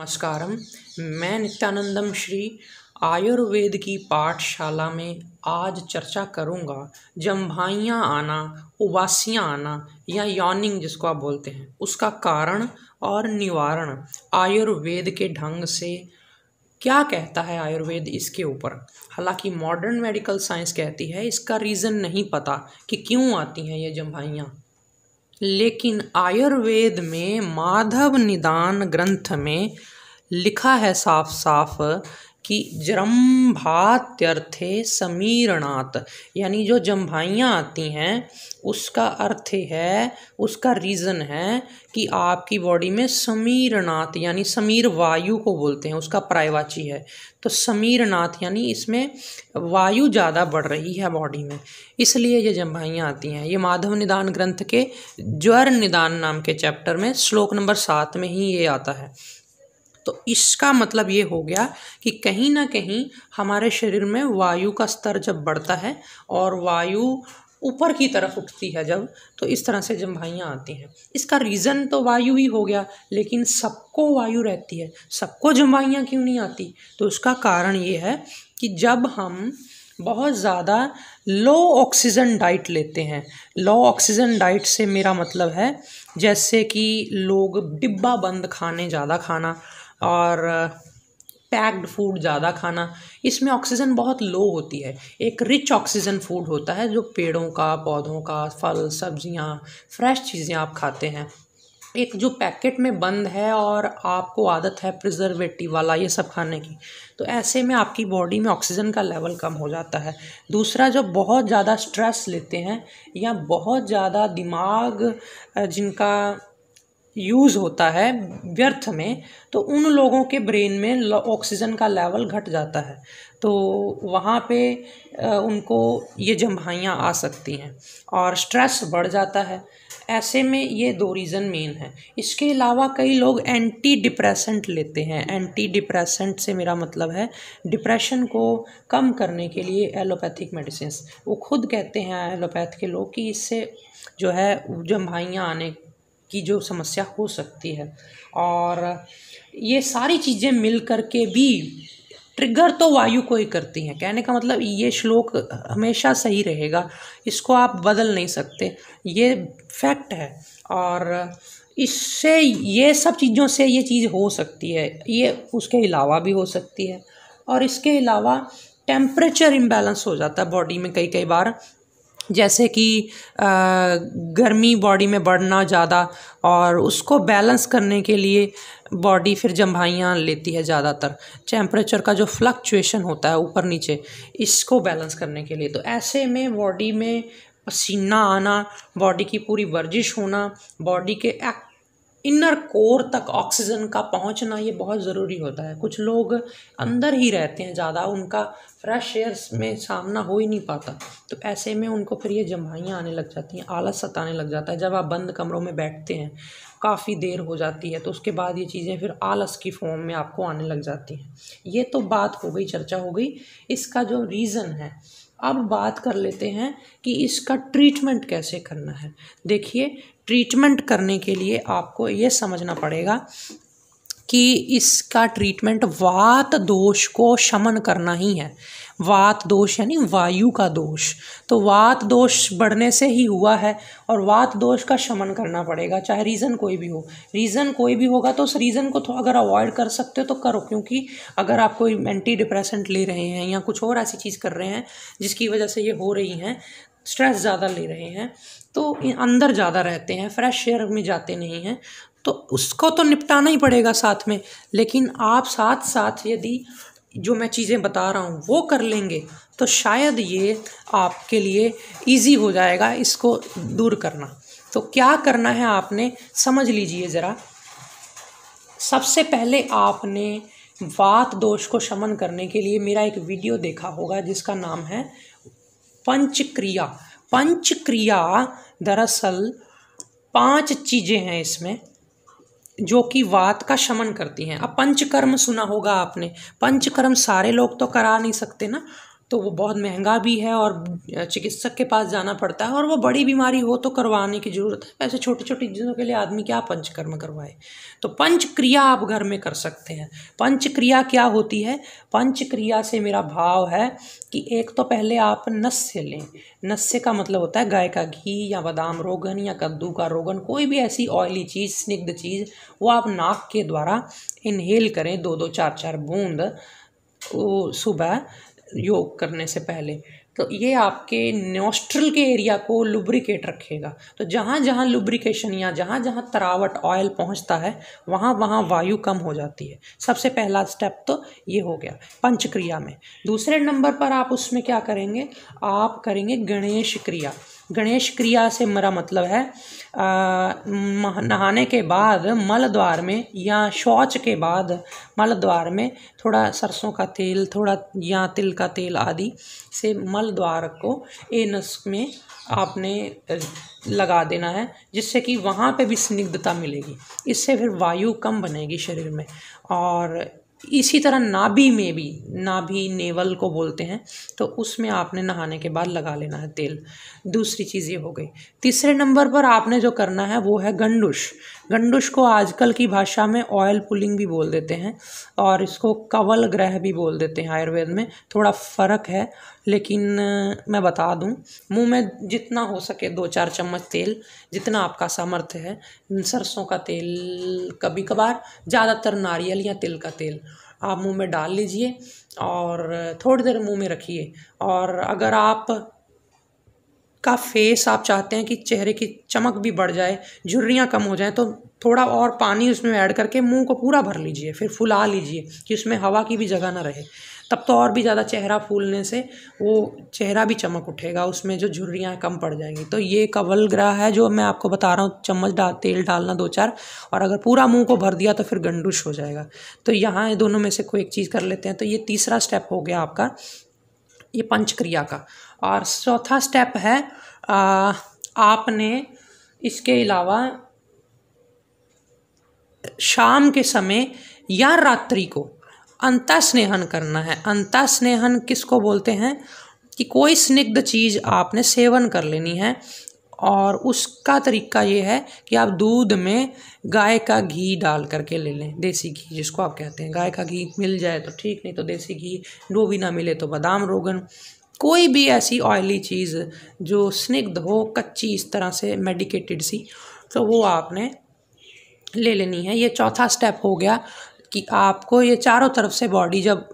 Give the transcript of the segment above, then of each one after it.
नमस्कार मैं नित्यानंदम श्री आयुर्वेद की पाठशाला में आज चर्चा करूंगा जम्भाइयाँ आना उबासियाँ आना या यॉनिंग जिसको आप बोलते हैं उसका कारण और निवारण आयुर्वेद के ढंग से क्या कहता है आयुर्वेद इसके ऊपर हालांकि मॉडर्न मेडिकल साइंस कहती है इसका रीज़न नहीं पता कि क्यों आती हैं ये जम्भाइयाँ लेकिन आयुर्वेद में माधव निदान ग्रंथ में लिखा है साफ साफ कि जरम्भात्यर्थे समीरणात् यानी जो जम्भाइयाँ आती हैं उसका अर्थ है उसका रीज़न है कि आपकी बॉडी में समीरणात् यानी समीर वायु को बोलते हैं उसका प्रायवाची है तो समीरनाथ यानी इसमें वायु ज़्यादा बढ़ रही है बॉडी में इसलिए ये जम्भाइयाँ आती हैं ये माधव निदान ग्रंथ के ज्वर निदान नाम के चैप्टर में श्लोक नंबर सात में ही ये आता है तो इसका मतलब ये हो गया कि कहीं ना कहीं हमारे शरीर में वायु का स्तर जब बढ़ता है और वायु ऊपर की तरफ उठती है जब तो इस तरह से जम्भाइयाँ आती हैं इसका रीज़न तो वायु ही हो गया लेकिन सबको वायु रहती है सबको जम्भाइयाँ क्यों नहीं आती तो उसका कारण ये है कि जब हम बहुत ज़्यादा लो ऑक्सीजन डाइट लेते हैं लो ऑक्सीजन डाइट से मेरा मतलब है जैसे कि लोग डिब्बा बंद खाने ज़्यादा खाना और पैक्ड uh, फूड ज़्यादा खाना इसमें ऑक्सीजन बहुत लो होती है एक रिच ऑक्सीजन फूड होता है जो पेड़ों का पौधों का फल सब्जियां फ्रेश चीज़ें आप खाते हैं एक जो पैकेट में बंद है और आपको आदत है प्रिजर्वेटिव वाला ये सब खाने की तो ऐसे में आपकी बॉडी में ऑक्सीजन का लेवल कम हो जाता है दूसरा जो बहुत ज़्यादा स्ट्रेस लेते हैं या बहुत ज़्यादा दिमाग जिनका यूज़ होता है व्यर्थ में तो उन लोगों के ब्रेन में ऑक्सीजन का लेवल घट जाता है तो वहाँ पे उनको ये जम्भाइयाँ आ सकती हैं और स्ट्रेस बढ़ जाता है ऐसे में ये दो रीज़न मेन है इसके अलावा कई लोग एंटी डिप्रेसेंट लेते हैं एंटी डिप्रेसेंट से मेरा मतलब है डिप्रेशन को कम करने के लिए एलोपैथिक मेडिसिन वो खुद कहते हैं एलोपैथ के लोग कि इससे जो है जम्भाइयाँ आने की जो समस्या हो सकती है और ये सारी चीज़ें मिल कर के भी ट्रिगर तो वायु को ही करती हैं कहने का मतलब ये श्लोक हमेशा सही रहेगा इसको आप बदल नहीं सकते ये फैक्ट है और इससे ये सब चीज़ों से ये चीज़ हो सकती है ये उसके अलावा भी हो सकती है और इसके अलावा टेम्परेचर इम्बैलेंस हो जाता है बॉडी में कई कई बार जैसे कि गर्मी बॉडी में बढ़ना ज़्यादा और उसको बैलेंस करने के लिए बॉडी फिर जम्भाइयाँ लेती है ज़्यादातर टेम्परेचर का जो फ्लक्चुएशन होता है ऊपर नीचे इसको बैलेंस करने के लिए तो ऐसे में बॉडी में पसीना आना बॉडी की पूरी वर्जिश होना बॉडी के एक्ट इनर कोर तक ऑक्सीजन का पहुंचना ये बहुत ज़रूरी होता है कुछ लोग अंदर ही रहते हैं ज़्यादा उनका फ्रेश एयर में सामना हो ही नहीं पाता तो ऐसे में उनको फिर ये जमाइयाँ आने लग जाती हैं आलस सताने लग जाता है जब आप बंद कमरों में बैठते हैं काफ़ी देर हो जाती है तो उसके बाद ये चीज़ें फिर आलस की फॉर्म में आपको आने लग जाती हैं ये तो बात हो गई चर्चा हो गई इसका जो रीज़न है अब बात कर लेते हैं कि इसका ट्रीटमेंट कैसे करना है देखिए ट्रीटमेंट करने के लिए आपको ये समझना पड़ेगा कि इसका ट्रीटमेंट वात दोष को शमन करना ही है वात दोष यानी वायु का दोष तो वात दोष बढ़ने से ही हुआ है और वात दोष का शमन करना पड़ेगा चाहे रीज़न कोई भी हो रीज़न कोई भी होगा तो उस रीज़न को तो अगर अवॉइड कर सकते हो तो करो क्योंकि अगर आप कोई एंटी डिप्रेसेंट ले रहे हैं या कुछ और ऐसी चीज़ कर रहे हैं जिसकी वजह से ये हो रही हैं स्ट्रेस ज़्यादा ले रहे हैं तो अंदर ज़्यादा रहते हैं फ्रेश एयर में जाते नहीं हैं तो उसको तो निपटाना ही पड़ेगा साथ में लेकिन आप साथ साथ यदि जो मैं चीज़ें बता रहा हूँ वो कर लेंगे तो शायद ये आपके लिए इजी हो जाएगा इसको दूर करना तो क्या करना है आपने समझ लीजिए ज़रा सबसे पहले आपने वात दोष को शमन करने के लिए मेरा एक वीडियो देखा होगा जिसका नाम है पंचक्रिया पंच क्रिया दरअसल पांच चीज़ें हैं इसमें जो कि वात का शमन करती हैं अब पंचकर्म सुना होगा आपने पंचकर्म सारे लोग तो करा नहीं सकते ना तो वो बहुत महंगा भी है और चिकित्सक के पास जाना पड़ता है और वो बड़ी बीमारी हो तो करवाने की ज़रूरत है वैसे छोटी छोटी चीज़ों के लिए आदमी क्या पंचकर्म करवाए तो पंचक्रिया आप घर में कर सकते हैं पंचक्रिया क्या होती है पंचक्रिया से मेरा भाव है कि एक तो पहले आप नस्य लें नस्य का मतलब होता है गाय का घी या बादाम रोगन या कद्दू का रोगन कोई भी ऐसी ऑयली चीज़ स्निग्ध चीज़ वो आप नाक के द्वारा इनहेल करें दो दो चार चार बूंद सुबह योग करने से पहले तो ये आपके नोस्ट्रल के एरिया को लुब्रिकेट रखेगा तो जहाँ जहाँ लुब्रिकेशन या जहाँ जहाँ तरावट ऑयल पहुँचता है वहाँ वहाँ वायु कम हो जाती है सबसे पहला स्टेप तो ये हो गया पंचक्रिया में दूसरे नंबर पर आप उसमें क्या करेंगे आप करेंगे गणेश क्रिया गणेश क्रिया से मेरा मतलब है आ, नहाने के बाद मल द्वार में या शौच के बाद मल द्वार में थोड़ा सरसों का तेल थोड़ा या तिल का तेल आदि से मल द्वार को एनस में आपने लगा देना है जिससे कि वहाँ पे भी स्निग्धता मिलेगी इससे फिर वायु कम बनेगी शरीर में और इसी तरह नाभि में भी नाभि नेवल को बोलते हैं तो उसमें आपने नहाने के बाद लगा लेना है तेल दूसरी चीज़ ये हो गई तीसरे नंबर पर आपने जो करना है वो है गंडुश गंडुश को आजकल की भाषा में ऑयल पुलिंग भी बोल देते हैं और इसको कवल ग्रह भी बोल देते हैं आयुर्वेद में थोड़ा फ़र्क है लेकिन मैं बता दूं मुंह में जितना हो सके दो चार चम्मच तेल जितना आपका सामर्थ्य है सरसों का तेल कभी कभार ज़्यादातर नारियल या तिल का तेल आप मुंह में डाल लीजिए और थोड़ी देर मुंह में रखिए और अगर आप का फेस आप चाहते हैं कि चेहरे की चमक भी बढ़ जाए झुर्रियाँ कम हो जाएँ तो थोड़ा और पानी उसमें ऐड करके मुंह को पूरा भर लीजिए फिर फुला लीजिए कि उसमें हवा की भी जगह ना रहे तब तो और भी ज़्यादा चेहरा फूलने से वो चेहरा भी चमक उठेगा उसमें जो झुर्रियाँ कम पड़ जाएंगी तो ये कवल ग्रह है जो मैं आपको बता रहा हूँ चम्मच डाल तेल डालना दो चार और अगर पूरा मुंह को भर दिया तो फिर गंडूश हो जाएगा तो यहाँ दोनों में से कोई एक चीज़ कर लेते हैं तो ये तीसरा स्टेप हो गया आपका ये पंचक्रिया का और चौथा स्टेप है आ, आपने इसके अलावा शाम के समय या रात्रि को अंत स्नेहन करना है अंत स्नेहन किसको बोलते हैं कि कोई स्निग्ध चीज़ आपने सेवन कर लेनी है और उसका तरीका ये है कि आप दूध में गाय का घी डाल करके ले लें देसी घी जिसको आप कहते हैं गाय का घी मिल जाए तो ठीक नहीं तो देसी घी डोभी भी ना मिले तो बादाम रोगन कोई भी ऐसी ऑयली चीज़ जो स्निग्ध हो कच्ची इस तरह से मेडिकेटेड सी तो वो आपने ले लेनी है ये चौथा स्टेप हो गया कि आपको ये चारों तरफ से बॉडी जब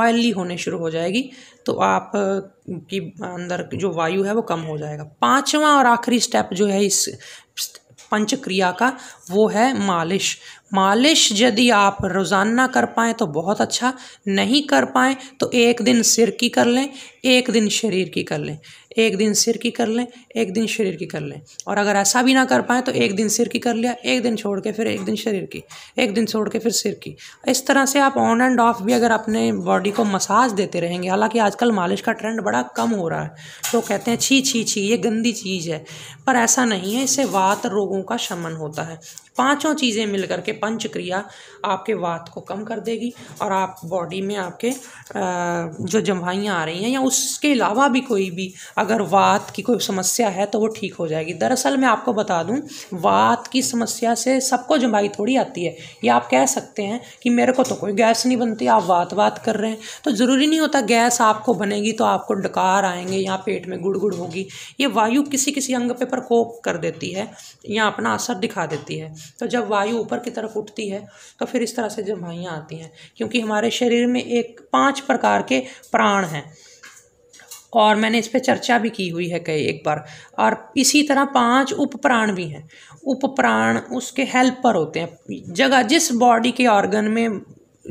ऑयली होने शुरू हो जाएगी तो आप की अंदर जो वायु है वो कम हो जाएगा पांचवा और आखिरी स्टेप जो है इस पंच क्रिया का वो है मालिश मालिश यदि आप रोज़ाना कर पाएँ तो बहुत अच्छा नहीं कर पाएँ तो एक दिन सिर की कर लें एक दिन शरीर की कर लें एक दिन सिर की कर लें एक दिन शरीर की कर लें और अगर ऐसा भी ना कर पाएँ तो एक दिन सिर की कर लिया एक दिन छोड़ के फिर एक दिन शरीर की एक दिन छोड़ के फिर सिर की इस तरह से आप ऑन एंड ऑफ भी अगर अपने बॉडी को मसाज देते रहेंगे हालांकि आजकल मालिश का ट्रेंड बड़ा कम हो रहा है तो कहते हैं छी छी छी ये गंदी चीज़ है पर ऐसा नहीं है इससे वात रोगों का शमन होता है पांचों चीज़ें मिल करके पंच क्रिया आपके वात को कम कर देगी और आप बॉडी में आपके जो जमाइयाँ आ रही हैं या उसके अलावा भी कोई भी अगर वात की कोई समस्या है तो वो ठीक हो जाएगी दरअसल मैं आपको बता दूँ वात की समस्या से सबको जमाई थोड़ी आती है या आप कह सकते हैं कि मेरे को तो कोई गैस नहीं बनती आप वात वात कर रहे हैं तो ज़रूरी नहीं होता गैस आपको बनेगी तो आपको डकार आएंगे या पेट में गुड़ गुड़ होगी ये वायु किसी किसी अंग पे प्रकोप कर देती है या अपना असर दिखा देती है तो जब वायु ऊपर की तरफ उठती है तो फिर इस तरह से जमाइयाँ आती हैं क्योंकि हमारे शरीर में एक पांच प्रकार के प्राण हैं और मैंने इस पर चर्चा भी की हुई है कई एक बार और इसी तरह पांच उपप्राण भी हैं उपप्राण उसके हेल्पर होते हैं जगह जिस बॉडी के ऑर्गन में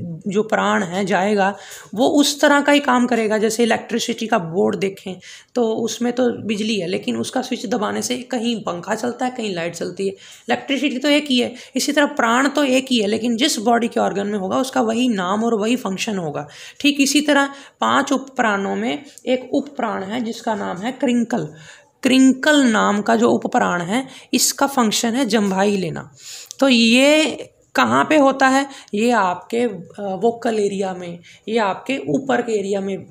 जो प्राण है जाएगा वो उस तरह का ही काम करेगा जैसे इलेक्ट्रिसिटी का बोर्ड देखें तो उसमें तो बिजली है लेकिन उसका स्विच दबाने से कहीं पंखा चलता है कहीं लाइट चलती है इलेक्ट्रिसिटी तो एक ही है इसी तरह प्राण तो एक ही है लेकिन जिस बॉडी के ऑर्गन में होगा उसका वही नाम और वही फंक्शन होगा ठीक इसी तरह पाँच उप प्राणों में एक उप प्राण है जिसका नाम है क्रिंकल क्रिंकल नाम का जो उपप्राण है इसका फंक्शन है जम्भाई लेना तो ये कहाँ पे होता है ये आपके वोकल एरिया में ये आपके ऊपर के एरिया में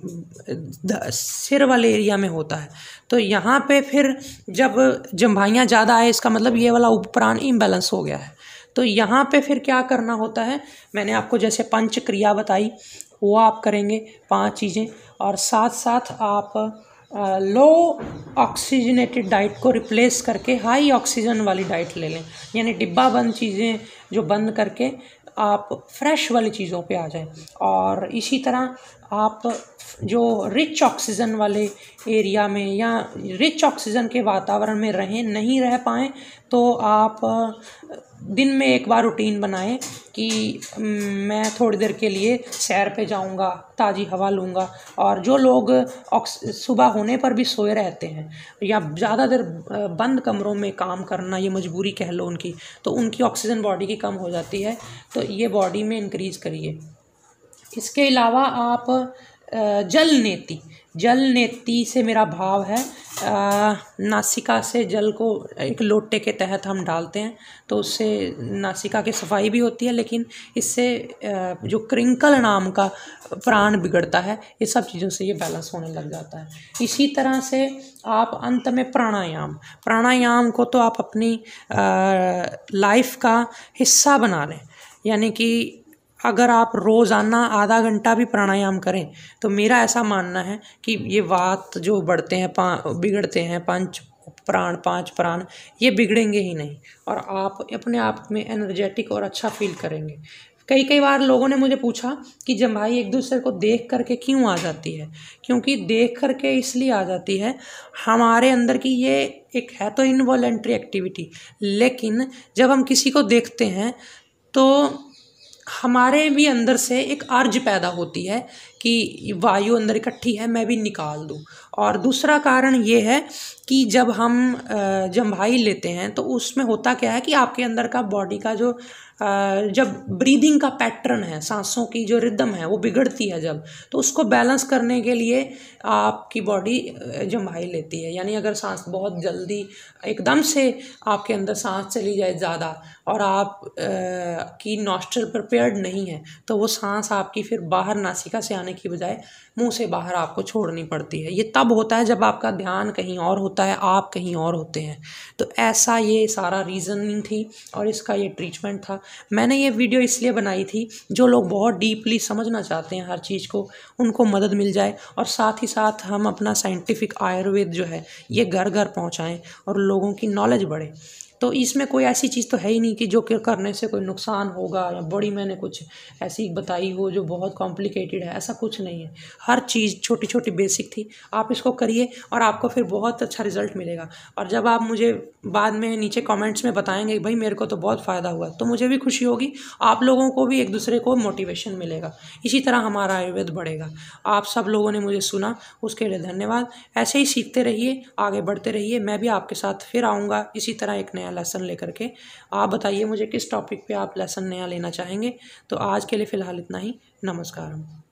सिर वाले एरिया में होता है तो यहाँ पे फिर जब जम्भाइयाँ ज़्यादा आए इसका मतलब ये वाला उपप्राण इम्बैलेंस हो गया है तो यहाँ पे फिर क्या करना होता है मैंने आपको जैसे पंच क्रिया बताई वो आप करेंगे पांच चीज़ें और साथ साथ आप लो ऑक्सीजनेटेड डाइट को रिप्लेस करके हाई ऑक्सीजन वाली डाइट ले लें यानी डिब्बा बंद चीज़ें जो बंद करके आप फ्रेश वाली चीज़ों पे आ जाएं और इसी तरह आप जो रिच ऑक्सीजन वाले एरिया में या रिच ऑक्सीजन के वातावरण में रहें नहीं रह पाएँ तो आप दिन में एक बार रूटीन बनाएं कि मैं थोड़ी देर के लिए सैर पे जाऊँगा ताज़ी हवा लूँगा और जो लोग सुबह होने पर भी सोए रहते हैं या ज़्यादा देर बंद कमरों में काम करना ये मजबूरी कह लो उनकी तो उनकी ऑक्सीजन बॉडी की कम हो जाती है तो ये बॉडी में इंक्रीज़ करिए इसके अलावा आप जल नेती जल नेती से मेरा भाव है आ, नासिका से जल को एक लोटे के तहत हम डालते हैं तो उससे नासिका की सफाई भी होती है लेकिन इससे जो क्रिंकल नाम का प्राण बिगड़ता है ये सब चीज़ों से ये बैलेंस होने लग जाता है इसी तरह से आप अंत में प्राणायाम प्राणायाम को तो आप अपनी लाइफ का हिस्सा बना लें यानी कि अगर आप रोज़ाना आधा घंटा भी प्राणायाम करें तो मेरा ऐसा मानना है कि ये वात जो बढ़ते हैं पा बिगड़ते हैं पंच प्राण पांच प्राण ये बिगड़ेंगे ही नहीं और आप अपने आप में एनर्जेटिक और अच्छा फील करेंगे कई कई बार लोगों ने मुझे पूछा कि जम्भाई एक दूसरे को देख करके क्यों आ जाती है क्योंकि देख करके इसलिए आ जाती है हमारे अंदर की ये एक है तो इनवॉलेंट्री एक्टिविटी लेकिन जब हम किसी को देखते हैं तो हमारे भी अंदर से एक अर्ज पैदा होती है कि वायु अंदर इकट्ठी है मैं भी निकाल दूँ और दूसरा कारण ये है कि जब हम जम्भाई लेते हैं तो उसमें होता क्या है कि आपके अंदर का बॉडी का जो जब ब्रीदिंग का पैटर्न है सांसों की जो रिदम है वो बिगड़ती है जब तो उसको बैलेंस करने के लिए आपकी बॉडी जम्भाई लेती है यानी अगर सांस बहुत जल्दी एकदम से आपके अंदर सांस चली जाए ज़्यादा और आप की नॉस्ट्रल प्रिपेयर्ड नहीं है तो वो सांस आपकी फिर बाहर नासिका से आने जाने की बजाय मुंह से बाहर आपको छोड़नी पड़ती है ये तब होता है जब आपका ध्यान कहीं और होता है आप कहीं और होते हैं तो ऐसा ये सारा रीज़निंग थी और इसका ये ट्रीटमेंट था मैंने ये वीडियो इसलिए बनाई थी जो लोग बहुत डीपली समझना चाहते हैं हर चीज़ को उनको मदद मिल जाए और साथ ही साथ हम अपना साइंटिफिक आयुर्वेद जो है ये घर घर पहुँचाएँ और लोगों की नॉलेज बढ़े तो इसमें कोई ऐसी चीज़ तो है ही नहीं कि जो कि करने से कोई नुकसान होगा या बड़ी मैंने कुछ ऐसी बताई हो जो बहुत कॉम्प्लिकेटेड है ऐसा कुछ नहीं है हर चीज़ छोटी छोटी बेसिक थी आप इसको करिए और आपको फिर बहुत अच्छा रिजल्ट मिलेगा और जब आप मुझे बाद में नीचे कॉमेंट्स में बताएंगे भाई मेरे को तो बहुत फ़ायदा हुआ तो मुझे भी खुशी होगी आप लोगों को भी एक दूसरे को मोटिवेशन मिलेगा इसी तरह हमारा आयुर्वेद बढ़ेगा आप सब लोगों ने मुझे सुना उसके लिए धन्यवाद ऐसे ही सीखते रहिए आगे बढ़ते रहिए मैं भी आपके साथ फिर आऊँगा इसी तरह एक नया नया लेसन लेकर के आप बताइए मुझे किस टॉपिक पे आप लेसन नया लेना चाहेंगे तो आज के लिए फ़िलहाल इतना ही नमस्कार